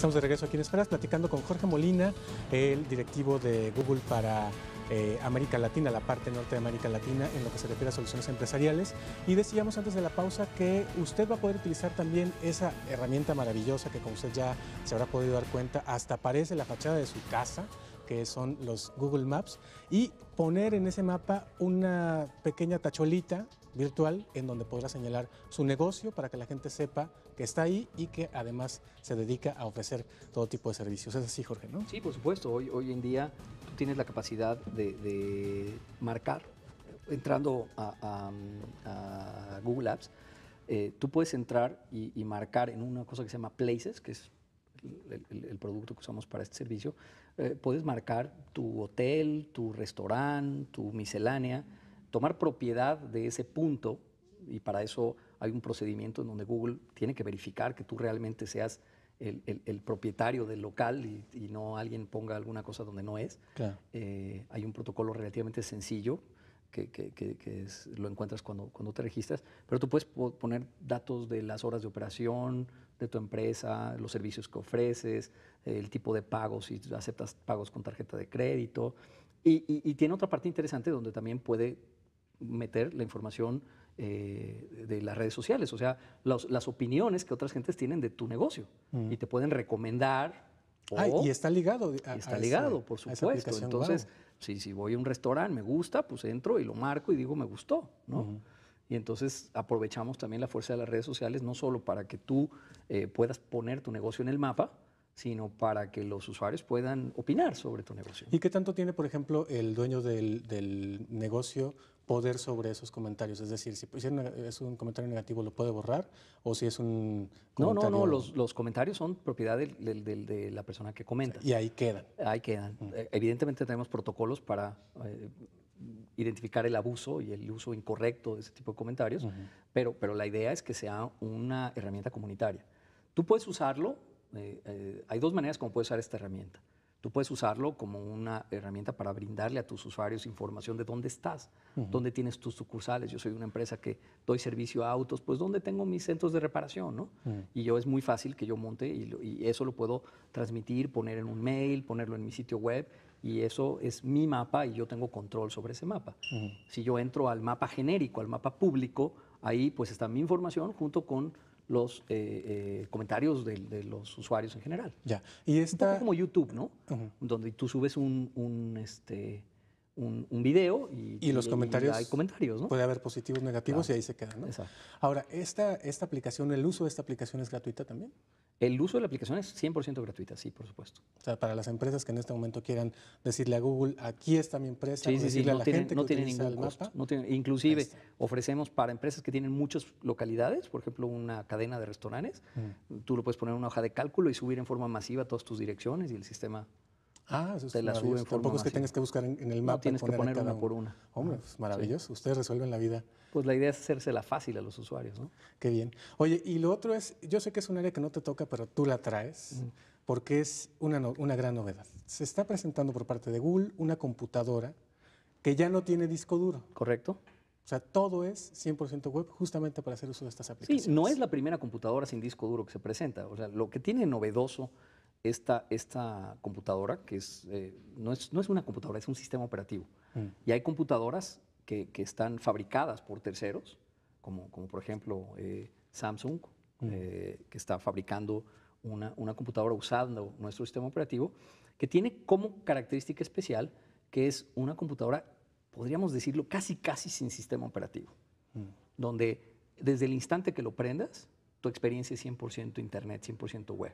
Estamos de regreso aquí en Esferas platicando con Jorge Molina, el directivo de Google para eh, América Latina, la parte norte de América Latina en lo que se refiere a soluciones empresariales. Y decíamos antes de la pausa que usted va a poder utilizar también esa herramienta maravillosa que como usted ya se habrá podido dar cuenta, hasta aparece la fachada de su casa que son los Google Maps, y poner en ese mapa una pequeña tacholita virtual en donde podrá señalar su negocio para que la gente sepa que está ahí y que además se dedica a ofrecer todo tipo de servicios. Es así, Jorge, ¿no? Sí, por supuesto. Hoy, hoy en día tú tienes la capacidad de, marcar, entrando a, Google Apps, eh, tú puedes entrar y, marcar en una cosa que se llama Places, que es el, producto que usamos para este servicio, eh, puedes marcar tu hotel, tu restaurante, tu miscelánea, tomar propiedad de ese punto y para eso hay un procedimiento en donde Google tiene que verificar que tú realmente seas el, propietario del local y, no alguien ponga alguna cosa donde no es. Eh, hay un protocolo relativamente sencillo que, lo encuentras cuando, cuando te registras, pero tú puedes poner datos de las horas de operación de tu empresa, los servicios que ofreces, el tipo de pagos, si aceptas pagos con tarjeta de crédito. Y, y tiene otra parte interesante donde también puede meter la información eh, de las redes sociales, o sea, las opiniones que otras gentes tienen de tu negocio mm. y te pueden recomendar. Ah, y está ligado. está ligado, por supuesto. Entonces, si, voy a un restaurante, me gusta, pues entro y lo marco y digo, me gustó, ¿no? Y entonces aprovechamos también la fuerza de las redes sociales, no solo para que tú eh, puedas poner tu negocio en el mapa, sino para que los usuarios puedan opinar sobre tu negocio. ¿Y qué tanto tiene, por ejemplo, el dueño del negocio poder sobre esos comentarios. Es decir, si es un comentario negativo, lo puede borrar o si es un... Comentario... No, no, no, los, los comentarios son propiedad de, la persona que comenta. Y ahí quedan. Ahí quedan. Mm. Eh, evidentemente tenemos protocolos para... Eh, identificar el abuso y el uso incorrecto de ese tipo de comentarios, pero, pero la idea es que sea una herramienta comunitaria. Tú puedes usarlo, eh, hay dos maneras como puedes usar esta herramienta. Tú puedes usarlo como una herramienta para brindarle a tus usuarios información de dónde estás, dónde tienes tus sucursales. Yo soy una empresa que doy servicio a autos, pues dónde tengo mis centros de reparación, ¿no? Mm. Y yo es muy fácil que yo monte y, eso lo puedo transmitir, poner en un mail, ponerlo en mi sitio web. Y eso es mi mapa y yo tengo control sobre ese mapa. Si yo entro al mapa genérico, al mapa público, ahí pues está mi información junto con los eh, eh, comentarios de, los usuarios en general. Ya. Y esta... como YouTube, ¿no? Donde tú subes un, un este, un, un, video y, y los comentarios. hay comentarios, ¿no? Puede haber positivos, negativos y ahí se quedan, ¿no? Exacto. Ahora, esta, esta aplicación, el uso de esta aplicación es gratuita también. El uso de la aplicación es 100% gratuita, sí, por supuesto. O sea, para las empresas que en este momento quieran decirle a Google, aquí está mi empresa, decirle no a la gente no tiene ningún costo, inclusive ofrecemos para empresas que tienen muchas localidades, por ejemplo, una cadena de restaurantes, mm. tú lo puedes poner en una hoja de cálculo y subir en forma masiva todas tus direcciones y el sistema Ah, eso es la Tampoco es que tengas que buscar en, el mapa. tienes que poner una por una. Hombre, pues maravilloso. Ustedes resuelven la vida. Pues la idea es hacerse la fácil a los usuarios, ¿no? Qué bien. Oye, y lo otro es, yo sé que es un área que no te toca, pero tú la traes, porque es una, una gran novedad. Se está presentando por parte de Google una computadora que ya no tiene disco duro. Correcto. O sea, todo es 100% web justamente para hacer uso de estas aplicaciones. Sí, no es la primera computadora sin disco duro que se presenta. O sea, lo que tiene novedoso esta, esta computadora, que eh, es, no, es, una computadora, es un sistema operativo. Mm. Y hay computadoras que, están fabricadas por terceros, como, como por ejemplo eh, Samsung, mm. eh, que está fabricando una, computadora usando nuestro sistema operativo, que tiene como característica especial que es una computadora, podríamos decirlo, casi, casi sin sistema operativo, mm. donde desde el instante que lo prendas, tu experiencia es 100% Internet, 100% web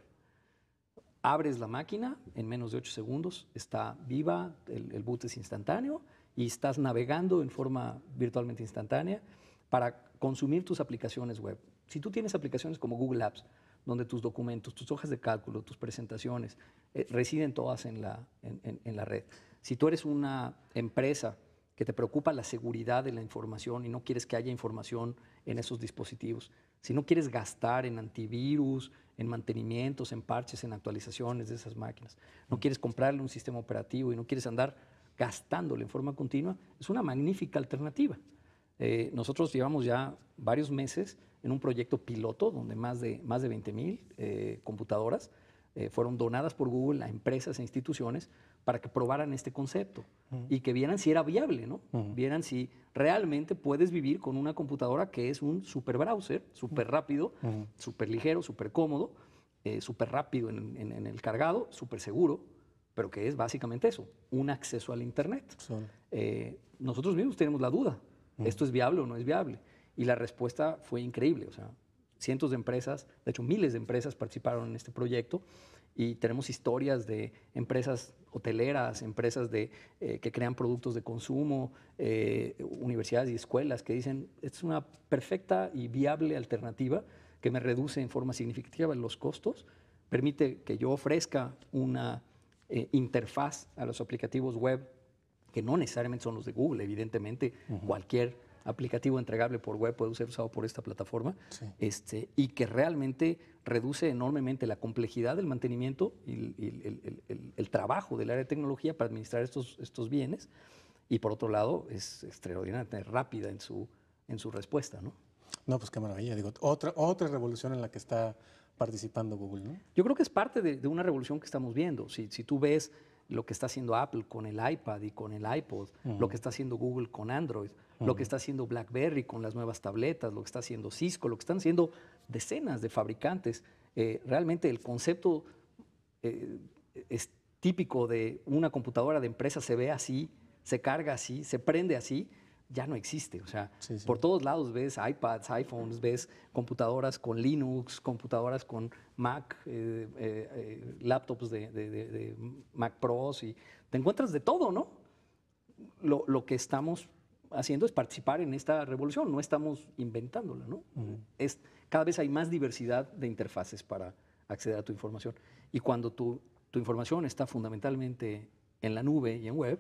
abres la máquina en menos de 8 segundos, está viva, el, boot es instantáneo y estás navegando en forma virtualmente instantánea para consumir tus aplicaciones web. Si tú tienes aplicaciones como Google Apps, donde tus documentos, tus hojas de cálculo, tus presentaciones eh, residen todas la, en la red. Si tú eres una empresa que te preocupa la seguridad de la información y no quieres que haya información en esos dispositivos. Si no quieres gastar en antivirus, en mantenimientos, en parches, en actualizaciones de esas máquinas, no mm. quieres comprarle un sistema operativo y no quieres andar gastándole en forma continua, es una magnífica alternativa. Eh, nosotros llevamos ya varios meses en un proyecto piloto donde más de, más de 20 mil eh, computadoras eh, fueron donadas por Google a empresas e instituciones para que probaran este concepto y que vieran si era viable, ¿no? Vieran si realmente puedes vivir con una computadora que es un super browser, súper rápido, súper ligero, súper cómodo, eh, súper rápido en, el cargado, súper seguro, pero que es básicamente eso, un acceso al Internet. Eh, nosotros mismos tenemos la duda, ¿esto es viable o no es viable? Y la respuesta fue increíble, o sea, cientos de empresas, de hecho miles de empresas participaron en este proyecto y tenemos historias de empresas hoteleras, empresas de, eh, que crean productos de consumo, eh, universidades y escuelas que dicen, es una perfecta y viable alternativa que me reduce en forma significativa los costos, permite que yo ofrezca una eh, interfaz a los aplicativos web que no necesariamente son los de Google, evidentemente, cualquier aplicativo entregable por web puede ser usado por esta plataforma este, y que realmente reduce enormemente la complejidad del mantenimiento y el, trabajo del área de tecnología para administrar estos, estos bienes y por otro lado es extraordinariamente rápida en su, en su respuesta. ¿no? no, pues qué maravilla, digo, otra, otra revolución en la que está participando Google. ¿no? Yo creo que es parte de, de una revolución que estamos viendo. Si, si tú ves lo que está haciendo Apple con el iPad y con el iPod, lo que está haciendo Google con Android, lo que está haciendo BlackBerry con las nuevas tabletas, lo que está haciendo Cisco, lo que están haciendo decenas de fabricantes. Eh, realmente el concepto eh, es típico de una computadora de empresa se ve así, se carga así, se prende así ya no existe. O sea, por todos lados ves iPads, iPhones, ves computadoras con Linux, computadoras con Mac, eh, eh, eh, laptops de, Mac Pros y te encuentras de todo, ¿no? Lo, que estamos haciendo es participar en esta revolución, no estamos inventándola, ¿no? es, cada vez hay más diversidad de interfaces para acceder a tu información. Y cuando tu, tu información está fundamentalmente en la nube y en web,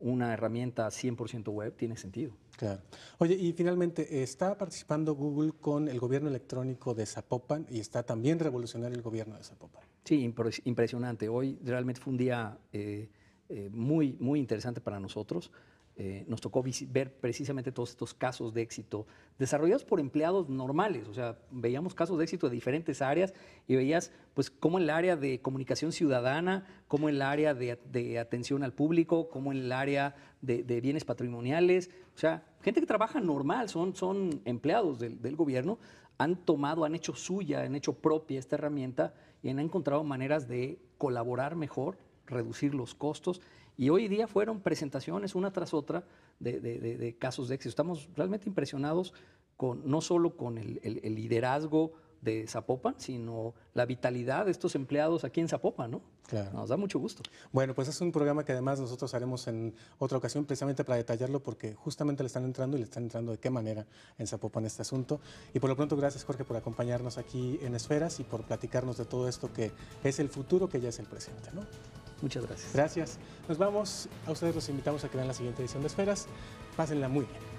una herramienta 100% web tiene sentido. Claro. Oye, y finalmente, está participando Google con el gobierno electrónico de Zapopan y está también revolucionando el gobierno de Zapopan. Sí, impresionante. Hoy realmente fue un día eh, eh, muy, muy interesante para nosotros. Eh, nos tocó ver precisamente todos estos casos de éxito desarrollados por empleados normales. O sea, veíamos casos de éxito de diferentes áreas y veías, pues, cómo el área de comunicación ciudadana, cómo el área de, atención al público, cómo el área de, bienes patrimoniales. O sea, gente que trabaja normal, son, son empleados del, del gobierno, han tomado, han hecho suya, han hecho propia esta herramienta y han encontrado maneras de colaborar mejor, reducir los costos y hoy día fueron presentaciones una tras otra de, casos de éxito. Estamos realmente impresionados con, no solo con el, el liderazgo de Zapopan, sino la vitalidad de estos empleados aquí en Zapopan, ¿no? Claro. Nos da mucho gusto. Bueno, pues es un programa que además nosotros haremos en otra ocasión precisamente para detallarlo porque justamente le están entrando y le están entrando de qué manera en Zapopan este asunto. Y por lo pronto, gracias Jorge por acompañarnos aquí en Esferas y por platicarnos de todo esto que es el futuro que ya es el presente, ¿no? Muchas gracias. Gracias. Nos vamos. A ustedes los invitamos a que vean la siguiente edición de Esferas. Pásenla muy bien.